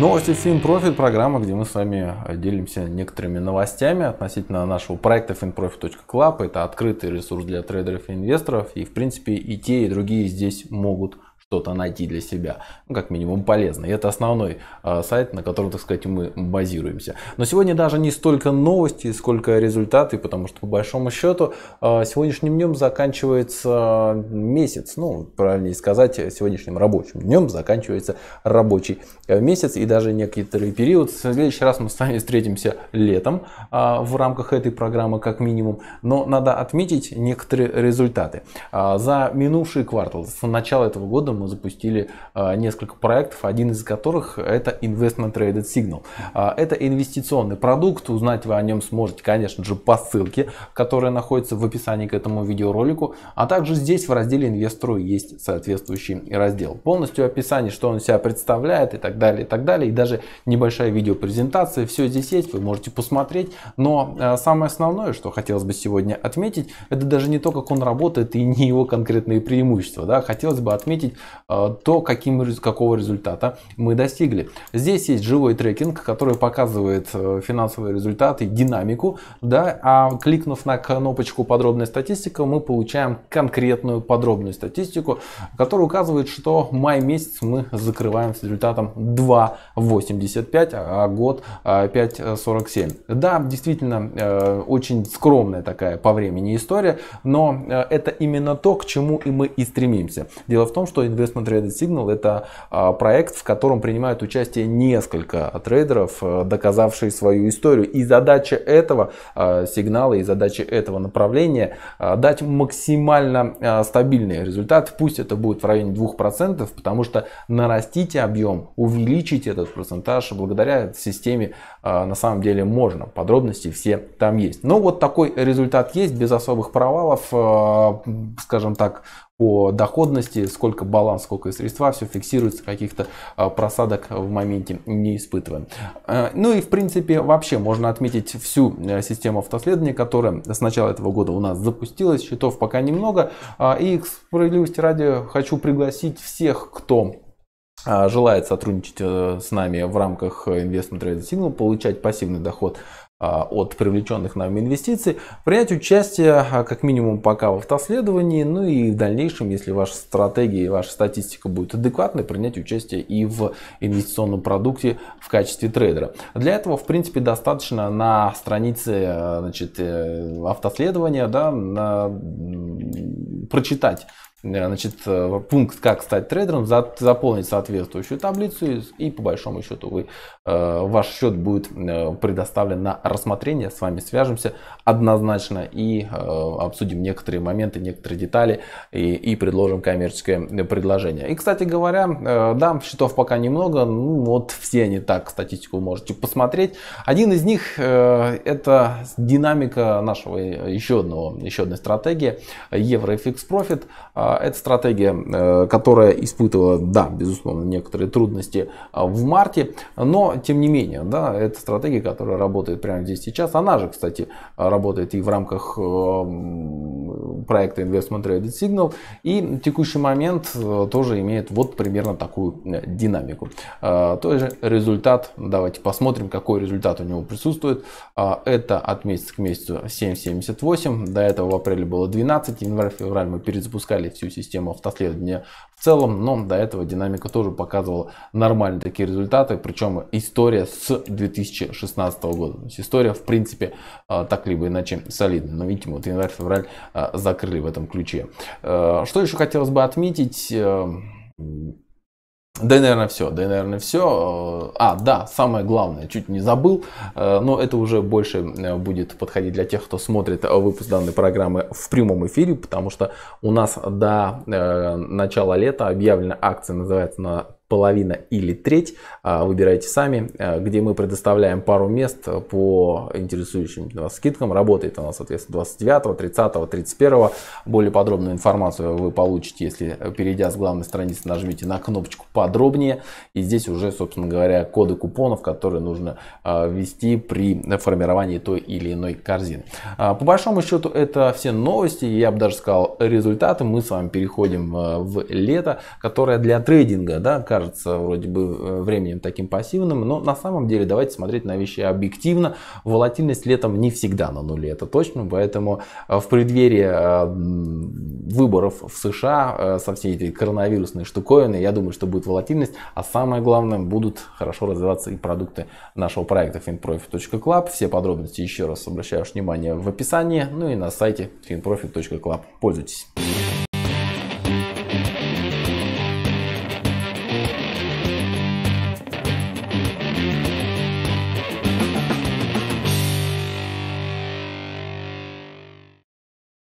Новости FinProfit, программа, где мы с вами э, делимся некоторыми новостями относительно нашего проекта finprofit.club. Это открытый ресурс для трейдеров и инвесторов. И, в принципе, и те, и другие здесь могут что-то найти для себя, ну, как минимум полезно. И это основной э, сайт, на котором, так сказать, мы базируемся. Но сегодня даже не столько новости, сколько результаты, потому что, по большому счету, э, сегодняшним днем заканчивается месяц, ну, правильнее сказать, сегодняшним рабочим днем заканчивается рабочий э, месяц и даже некоторый период. В следующий раз мы с вами встретимся летом э, в рамках этой программы, как минимум. Но надо отметить некоторые результаты. Э, за минувший квартал, с начала этого года мы запустили а, несколько проектов, один из которых это Investment Traded Signal. А, это инвестиционный продукт, узнать вы о нем сможете, конечно же, по ссылке, которая находится в описании к этому видеоролику, а также здесь в разделе инвестору есть соответствующий раздел. Полностью описание, что он себя представляет и так далее, и так далее, и даже небольшая видеопрезентация, все здесь есть, вы можете посмотреть, но а, самое основное, что хотелось бы сегодня отметить, это даже не то, как он работает и не его конкретные преимущества. Да? Хотелось бы отметить Э, то каким, какого результата мы достигли. Здесь есть живой трекинг, который показывает э, финансовые результаты, динамику, да, а кликнув на кнопочку «Подробная статистика», мы получаем конкретную подробную статистику, которая указывает, что май месяц мы закрываем с результатом 2,85, а год 5,47. Э, да, действительно, очень скромная такая по времени история, но это именно то, к чему и мы и стремимся. Дело в том, что инвестиции Investment Traded Signal – это а, проект, в котором принимают участие несколько трейдеров, э, доказавшие свою историю. И задача этого а, сигнала и задача этого направления а, – дать максимально стабильный результат. Пусть это будет в районе 2%, потому что нарастить объем, увеличить этот процентаж благодаря системе на самом деле можно. Подробности все там есть. Но ну, вот такой результат есть без особых провалов, скажем так, по доходности, сколько баланс, сколько средства, все фиксируется, каких-то а, просадок в моменте не испытываем. А, ну и в принципе вообще можно отметить всю э, систему автоследования, которая с начала этого года у нас запустилась, счетов пока немного. А, и к справедливости ради хочу пригласить всех, кто желает сотрудничать э, с нами в рамках Investment Trade Signal, получать пассивный доход а, от привлеченных нами инвестиций, принять участие а, как минимум пока в автоследовании, ну и в дальнейшем, если ваша стратегия и ваша статистика будет адекватной, принять участие и в инвестиционном продукте в качестве трейдера. Для этого, в принципе, достаточно на странице а, значит, э, автоследования да, на, прочитать э, значит, э, пункт «Как стать трейдером», заполнить соответствующую таблицу и, по большому счету вы, ваш счет будет предоставлен на Рассмотрение с вами свяжемся однозначно и э, обсудим некоторые моменты, некоторые детали и, и предложим коммерческое предложение. И, кстати говоря, э, да, счетов пока немного, ну вот все они так, статистику можете посмотреть. Один из них э, это динамика нашего э, еще, одного, еще одной стратегии EuroFX Profit. Э, это стратегия, э, которая испытывала, да, безусловно, некоторые трудности э, в марте, но тем не менее, да, это стратегия, которая работает прямо знаем здесь сейчас. Она же, кстати, работает и в рамках э, проекта Investment Traded Signal. И в текущий момент э, тоже имеет вот примерно такую э, динамику. Тоже результат, давайте посмотрим, какой результат у него присутствует. Это от месяца к месяцу 7.78, до этого в апреле было 12, январь-февраль мы перезапускали всю систему автоследования в целом, но до этого динамика тоже показывала нормальные такие результаты, причем история с 2016 года. То есть история, в принципе, а, так либо иначе солидная. Но видите, вот январь-февраль а, закрыли в этом ключе. Э, что еще хотелось бы отметить? Э, да и, наверное, все. Да и, наверное, все. А, да, самое главное, чуть не забыл, э, но это уже больше э, будет подходить для тех, кто смотрит э, выпуск данной программы в прямом эфире, потому что у нас до начала лета объявлена акция, называется на половина или треть, а, выбирайте сами, а, где мы предоставляем пару мест по интересующим вас скидкам. Работает она, соответственно, 29, 30, 31. Более подробную информацию вы получите, если перейдя с главной страницы, нажмите на кнопочку «Подробнее». И здесь уже, собственно говоря, коды купонов, которые нужно а, ввести при формировании той или иной корзины. По большому счету, это все новости, я бы даже сказал результаты. Мы с вами переходим в лето, которое для трейдинга, да, как кажется вроде бы э, временем таким пассивным, но на самом деле давайте смотреть на вещи объективно. Волатильность летом не всегда на нуле, это точно, поэтому э, в преддверии э, выборов в США со всей этой коронавирусной штуковины, я думаю, что будет волатильность, а самое главное, будут хорошо развиваться и продукты нашего проекта finprofit.club. Все подробности еще раз обращаю ваше внимание в описании, ну и на сайте finprofit.club. Пользуйтесь!